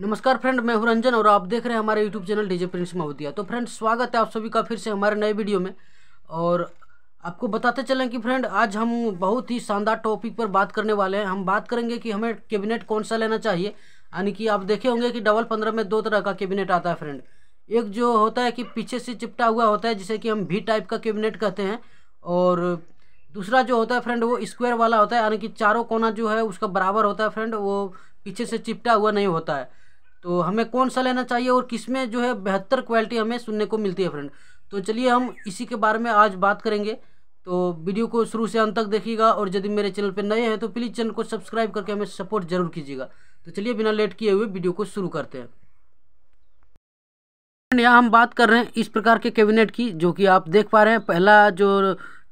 नमस्कार फ्रेंड मैं हूं रंजन और आप देख रहे हैं हमारे यूट्यूब चैनल डीजे प्रिंस महोदिया तो फ्रेंड स्वागत है आप सभी का फिर से हमारे नए वीडियो में और आपको बताते चलें कि फ्रेंड आज हम बहुत ही शानदार टॉपिक पर बात करने वाले हैं हम बात करेंगे कि हमें कैबिनेट कौन सा लेना चाहिए यानी कि आप देखे होंगे कि डबल पंद्रह में दो तरह का कैबिनेट आता है फ्रेंड एक जो होता है कि पीछे से चिपटा हुआ होता है जिसे कि हम भी टाइप का कैबिनेट कहते हैं और दूसरा जो होता है फ्रेंड वो स्क्वायर वाला होता है यानी कि चारों कोना जो है उसका बराबर होता है फ्रेंड वो पीछे से चिपटा हुआ नहीं होता है तो हमें कौन सा लेना चाहिए और किस में जो है बेहतर क्वालिटी हमें सुनने को मिलती है फ्रेंड तो चलिए हम इसी के बारे में आज बात करेंगे तो वीडियो को शुरू से अंत तक देखिएगा और यदि मेरे चैनल पर नए हैं तो प्लीज़ चैनल को सब्सक्राइब करके हमें सपोर्ट जरूर कीजिएगा तो चलिए बिना लेट किए हुए वीडियो को शुरू करते हैं यहाँ हम बात कर रहे हैं इस प्रकार के कैबिनेट की जो कि आप देख पा रहे हैं पहला जो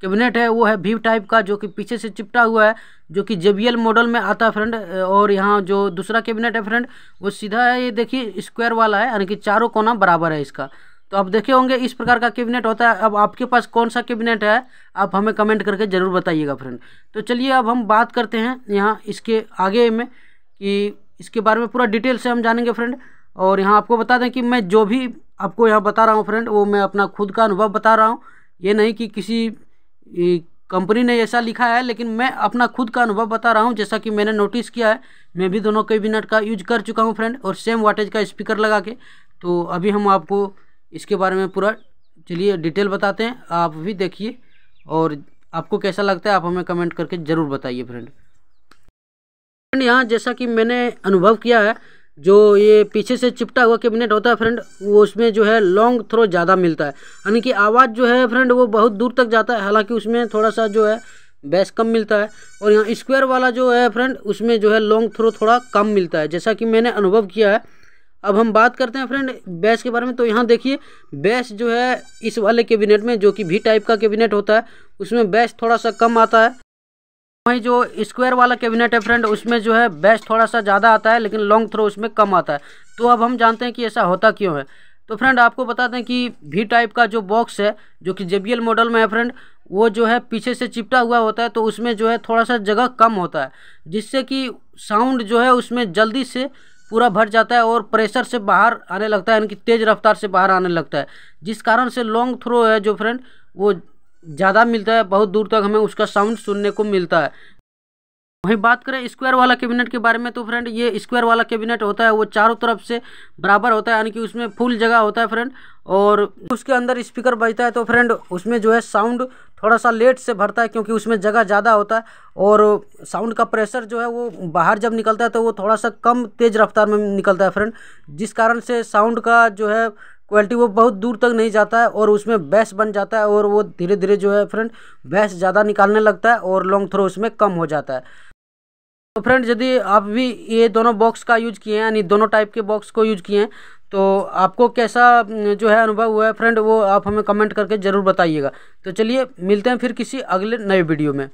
कैबिनेट है वो है भीव टाइप का जो कि पीछे से चिपटा हुआ है जो कि जे मॉडल में आता है फ्रेंड और यहाँ जो दूसरा कैबिनेट है फ्रेंड वो सीधा है ये देखिए स्क्वायर वाला है यानी कि चारों कोना बराबर है इसका तो आप देखे होंगे इस प्रकार का कैबिनेट होता है अब आपके पास कौन सा कैबिनेट है आप हमें कमेंट करके ज़रूर बताइएगा फ्रेंड तो चलिए अब हम बात करते हैं यहाँ इसके आगे में कि इसके बारे में पूरा डिटेल से हम जानेंगे फ्रेंड और यहाँ आपको बता दें कि मैं जो भी आपको यहाँ बता रहा हूँ फ्रेंड वो मैं अपना खुद का अनुभव बता रहा हूँ ये नहीं कि किसी कंपनी ने ऐसा लिखा है लेकिन मैं अपना खुद का अनुभव बता रहा हूँ जैसा कि मैंने नोटिस किया है मैं भी दोनों कैबिनेट का यूज कर चुका हूँ फ्रेंड और सेम वाटेज का स्पीकर लगा के तो अभी हम आपको इसके बारे में पूरा चलिए डिटेल बताते हैं आप भी देखिए और आपको कैसा लगता है आप हमें कमेंट करके ज़रूर बताइए फ्रेंड फ्रेंड यहाँ जैसा कि मैंने अनुभव किया है जो ये पीछे से चिपटा हुआ कैबिनेट होता है फ्रेंड वो उसमें जो है लॉन्ग थ्रो ज़्यादा मिलता है यानी कि आवाज़ जो है फ्रेंड वो बहुत दूर तक जाता है हालांकि उसमें थोड़ा सा जो है बेस कम मिलता है और यहाँ स्क्वायर वाला जो है फ्रेंड उसमें जो है लॉन्ग थ्रो थोड़ा कम मिलता है जैसा कि मैंने अनुभव किया है अब हम बात करते हैं फ्रेंड बेस के बारे में तो यहाँ देखिए बेस जो है इस वाले कैबिनेट में जो कि भी टाइप का कैबिनेट होता है उसमें बेस थोड़ा सा कम आता है वहीं जो स्क्वायर वाला कैबिनेट है फ्रेंड उसमें जो है बेस्ट थोड़ा सा ज़्यादा आता है लेकिन लॉन्ग थ्रो उसमें कम आता है तो अब हम जानते हैं कि ऐसा होता क्यों है तो फ्रेंड आपको बता दें कि वी टाइप का जो बॉक्स है जो कि जे मॉडल में है फ्रेंड वो जो है पीछे से चिपटा हुआ होता है तो उसमें जो है थोड़ा सा जगह कम होता है जिससे कि साउंड जो है उसमें जल्दी से पूरा भर जाता है और प्रेशर से बाहर आने लगता है यानी कि तेज़ रफ्तार से बाहर आने लगता है जिस कारण से लॉन्ग थ्रो है जो फ्रेंड वो ज़्यादा मिलता है बहुत दूर तक हमें उसका साउंड सुनने को मिलता है वहीं बात करें स्क्वायर वाला कैबिनेट के बारे में तो फ्रेंड ये स्क्वायर वाला कैबिनेट होता है वो चारों तरफ से बराबर होता है यानी कि उसमें फुल जगह होता है फ्रेंड और उसके अंदर स्पीकर बजता है तो फ्रेंड उसमें जो है साउंड थोड़ा सा लेट से भरता है क्योंकि उसमें जगह ज़्यादा होता है और साउंड का प्रेशर जो है वो बाहर जब निकलता है तो वो थोड़ा सा कम तेज़ रफ्तार में निकलता है फ्रेंड जिस कारण से साउंड का जो है क्वालिटी वो बहुत दूर तक नहीं जाता है और उसमें बैस बन जाता है और वो धीरे धीरे जो है फ्रेंड बैस ज़्यादा निकालने लगता है और लॉन्ग थ्रो उसमें कम हो जाता है तो फ्रेंड यदि आप भी ये दोनों बॉक्स का यूज किए हैं यानी दोनों टाइप के बॉक्स को यूज किए हैं तो आपको कैसा जो है अनुभव हुआ है फ्रेंड वो आप हमें कमेंट करके ज़रूर बताइएगा तो चलिए मिलते हैं फिर किसी अगले नए वीडियो में